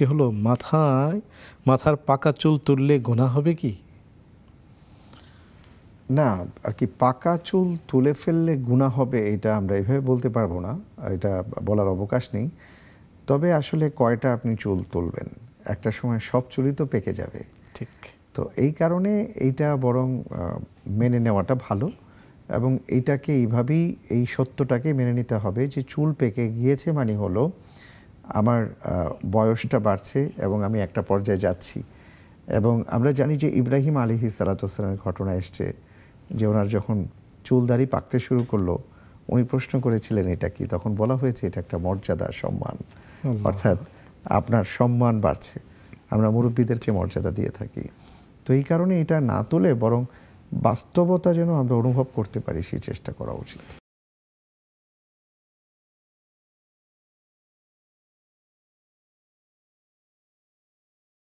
একটি হলো মাথায় মাথার পাকা চুল তুললে গোনা হবে কি না আর কি পাকা চুল তুলে ফেললে গুণা হবে এটা আমরা এভাবে বলতে পারবো না এটা বলার অবকাশ নেই তবে আসলে কয়টা আপনি চুল তুলবেন একটা সময় সব চুলই তো পেকে যাবে ঠিক তো এই কারণে এইটা বরং মেনে নেওয়াটা ভালো এবং এইটাকে এইভাবেই এই সত্যটাকে মেনে নিতে হবে যে চুল পেকে গিয়েছে মানে হলো আমার বয়সটা বাড়ছে এবং আমি একটা পর্যায়ে যাচ্ছি এবং আমরা জানি যে ইব্রাহিম আলিহি সালাতামের ঘটনা এসছে যে ওনার যখন চুলদারি পাকতে শুরু করলো উনি প্রশ্ন করেছিলেন এটা কি তখন বলা হয়েছে এটা একটা মর্যাদা সম্মান অর্থাৎ আপনার সম্মান বাড়ছে আমরা মুরব্বীদেরকে মর্যাদা দিয়ে থাকি তো এই কারণে এটা না তোলে বরং বাস্তবতা যেন আমরা অনুভব করতে পারি সেই চেষ্টা করা উচিত